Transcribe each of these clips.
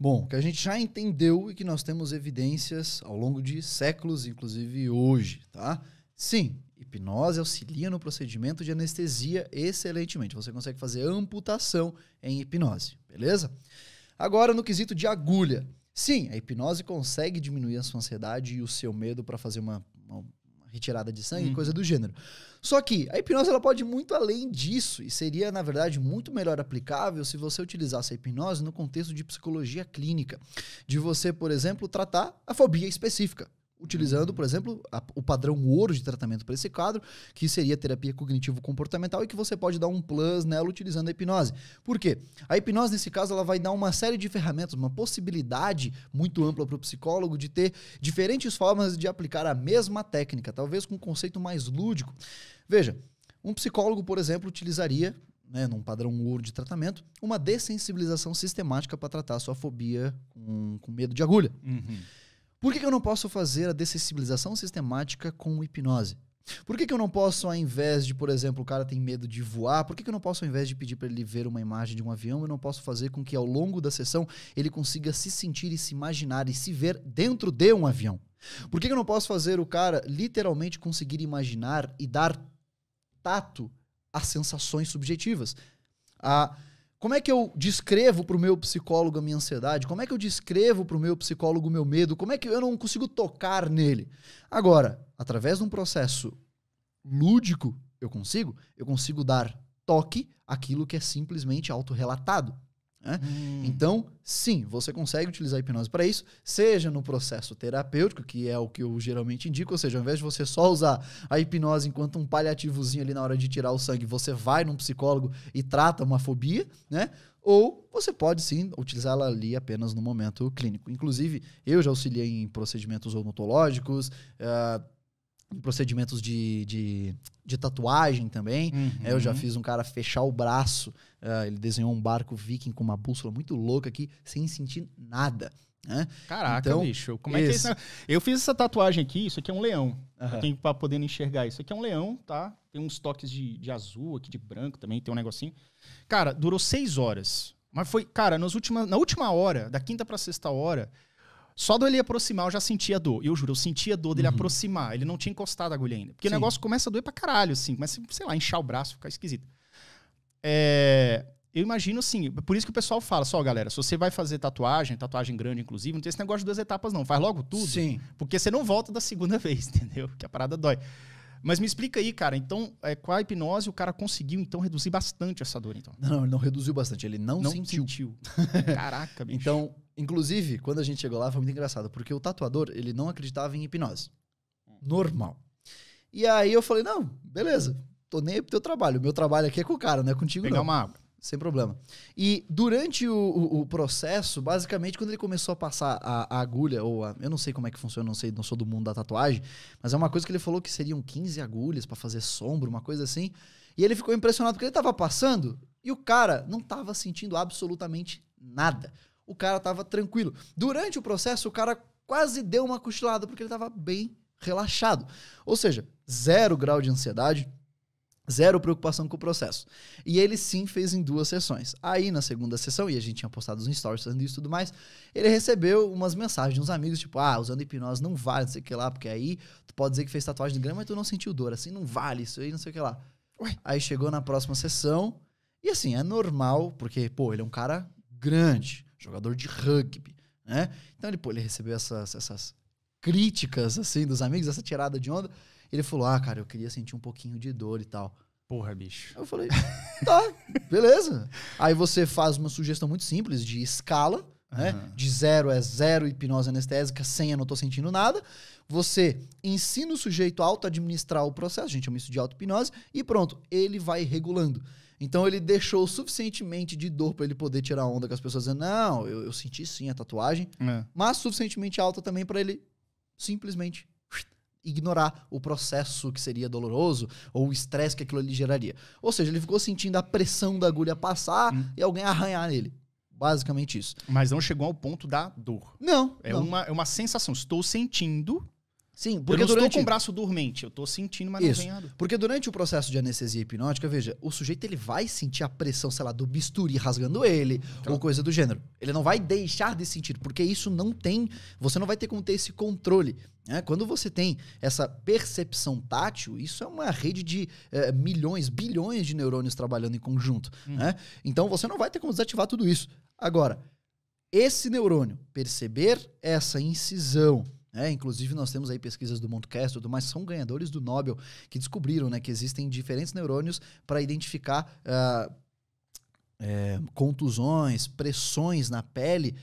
Bom, que a gente já entendeu e que nós temos evidências ao longo de séculos, inclusive hoje, tá? Sim, hipnose auxilia no procedimento de anestesia excelentemente. Você consegue fazer amputação em hipnose, beleza? Agora, no quesito de agulha. Sim, a hipnose consegue diminuir a sua ansiedade e o seu medo para fazer uma, uma retirada de sangue, uhum. coisa do gênero. Só que a hipnose ela pode ir muito além disso e seria, na verdade, muito melhor aplicável se você utilizasse a hipnose no contexto de psicologia clínica, de você, por exemplo, tratar a fobia específica utilizando, por exemplo, a, o padrão ouro de tratamento para esse quadro, que seria terapia cognitivo-comportamental e que você pode dar um plus nela utilizando a hipnose. Por quê? A hipnose, nesse caso, ela vai dar uma série de ferramentas, uma possibilidade muito ampla para o psicólogo de ter diferentes formas de aplicar a mesma técnica, talvez com um conceito mais lúdico. Veja, um psicólogo, por exemplo, utilizaria né, num padrão ouro de tratamento, uma dessensibilização sistemática para tratar a sua fobia com, com medo de agulha. Uhum. Por que, que eu não posso fazer a dessensibilização sistemática com hipnose? Por que, que, eu não posso, ao invés de, por exemplo, o cara tem medo de voar, por que, que eu não posso, ao invés de pedir para ele ver uma imagem de um avião, eu não posso fazer com que ao longo da sessão ele consiga se sentir e se imaginar e se ver dentro de um avião? Por que, que eu não posso fazer o cara literalmente conseguir imaginar e dar tato às sensações subjetivas? A como é que eu descrevo para o meu psicólogo a minha ansiedade? Como é que eu descrevo para o meu psicólogo o meu medo? Como é que eu não consigo tocar nele? Agora, através de um processo lúdico, eu consigo? Eu consigo dar toque àquilo que é simplesmente autorrelatado. Né? Hum. Então, sim, você consegue utilizar a hipnose para isso, seja no processo terapêutico, que é o que eu geralmente indico, ou seja, ao invés de você só usar a hipnose enquanto um paliativozinho ali na hora de tirar o sangue, você vai num psicólogo e trata uma fobia, né? Ou você pode sim utilizá-la ali apenas no momento clínico. Inclusive, eu já auxiliei em procedimentos odontológicos. Uh, em procedimentos de, de, de, tatuagem também. Uhum. É, eu já fiz um cara fechar o braço. Uh, ele desenhou um barco viking com uma bússola muito louca aqui, sem sentir nada. Né? Caraca, então, bicho. Como é esse... que é isso? Eu fiz essa tatuagem aqui, isso aqui é um leão. Uhum. Para tá poder enxergar. Isso aqui é um leão, tá? Tem uns toques de, de azul aqui, de branco também, tem um negocinho. Cara, durou seis horas. Mas foi, cara, nas últimas, na última hora, da quinta para sexta hora, só do ele aproximar eu já sentia dor. Eu juro, eu sentia dor dele uhum. aproximar. Ele não tinha encostado a agulha ainda. Porque Sim. o negócio começa a doer pra caralho, assim. Começa, sei lá, inchar o braço, ficar esquisito. É, eu imagino assim, por isso que o pessoal fala, só assim, galera, se você vai fazer tatuagem, tatuagem grande inclusive, não tem esse negócio de duas etapas não, faz logo tudo. Sim. Porque você não volta da segunda vez, entendeu? Porque a parada dói. Mas me explica aí, cara, então, é, com a hipnose o cara conseguiu então reduzir bastante essa dor, então? Não, ele não reduziu bastante, ele não, não sentiu. sentiu. Caraca, bicho. Então, Inclusive, quando a gente chegou lá, foi muito engraçado, porque o tatuador, ele não acreditava em hipnose. Hum. Normal. E aí eu falei, não, beleza, tô nem aí pro teu trabalho. O meu trabalho aqui é com o cara, não é contigo Pegar não. uma água. Sem problema. E durante o, o, o, processo, basicamente, quando ele começou a passar a, a agulha, ou a, eu não sei como é que funciona, não sei, não sou do mundo da tatuagem, mas é uma coisa que ele falou que seriam 15 agulhas para fazer sombra, uma coisa assim. E ele ficou impressionado porque ele tava passando e o cara não tava sentindo absolutamente nada o cara tava tranquilo. Durante o processo, o cara quase deu uma cochilada porque ele tava bem relaxado. Ou seja, zero grau de ansiedade, zero preocupação com o processo. E ele sim fez em duas sessões. Aí na segunda sessão, e a gente tinha postado os stories fazendo isso e tudo mais, ele recebeu umas mensagens de uns amigos, tipo, ah, usando hipnose não vale, não sei o que lá, porque aí tu pode dizer que fez tatuagem de grama, mas tu não sentiu dor, assim não vale isso aí, não sei o que lá. Ué? Aí chegou na próxima sessão, e assim, é normal, porque, pô, ele é um cara grande, jogador de rugby, né? Então ele, pô, ele recebeu essas, essas críticas, assim, dos amigos, essa tirada de onda. Ele falou, ah, cara, eu queria sentir um pouquinho de dor e tal. Porra, bicho. Eu falei, tá, beleza. Aí você faz uma sugestão muito simples de escala, né? Uhum. De zero é zero hipnose anestésica, sem eu não tô sentindo nada. Você ensina o sujeito a auto-administrar o processo, a gente chama isso de auto-hipnose, e pronto, ele vai regulando. Então ele deixou suficientemente de dor para ele poder tirar onda com as pessoas dizendo, não, eu, eu senti sim a tatuagem, é. mas suficientemente alta também para ele simplesmente ignorar o processo que seria doloroso ou o estresse que aquilo lhe geraria. Ou seja, ele ficou sentindo a pressão da agulha passar hum. e alguém arranhar nele. Basicamente isso. Mas não chegou ao ponto da dor. Não. É, não. Uma, é uma sensação. Estou sentindo Sim, porque eu não durante... estou com o braço dormente, eu estou sentindo, mas Isso. não Porque durante o processo de anestesia hipnótica, veja, o sujeito ele vai sentir a pressão, sei lá, do bisturi rasgando ele, então... ou coisa do gênero. Ele não vai deixar de sentir, porque isso não tem, você não vai ter como ter esse controle. Né? Quando você tem essa percepção tátil, isso é uma rede de é, milhões, bilhões de neurônios trabalhando em conjunto. Hum. Né? Então você não vai ter como desativar tudo isso. Agora, esse neurônio perceber essa incisão, né? inclusive, nós temos aí pesquisas do Montcast e tudo mais, são ganhadores do Nobel que descobriram né, que existem diferentes neurônios para identificar uh, é, contusões, pressões na pele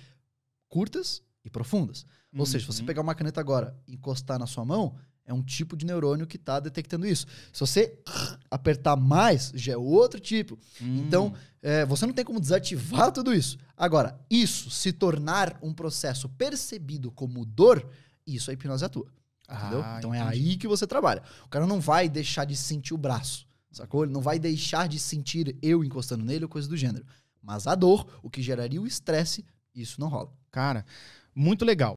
curtas e profundas. Uhum. Ou seja, se você uhum. pegar uma caneta agora e encostar na sua mão, é um tipo de neurônio que está detectando isso. Se você apertar mais, já é outro tipo. Hum. Então, é, você não tem como desativar tudo isso. Agora, isso se tornar um processo percebido como dor, isso a hipnose atua. É ah, Então é entendi. é aí que você trabalha. O cara não vai deixar de sentir o braço, sacou? Ele não vai deixar de sentir eu encostando nele ou coisa do gênero. Mas a dor, o que geraria o estresse, isso não rola. Cara, muito legal.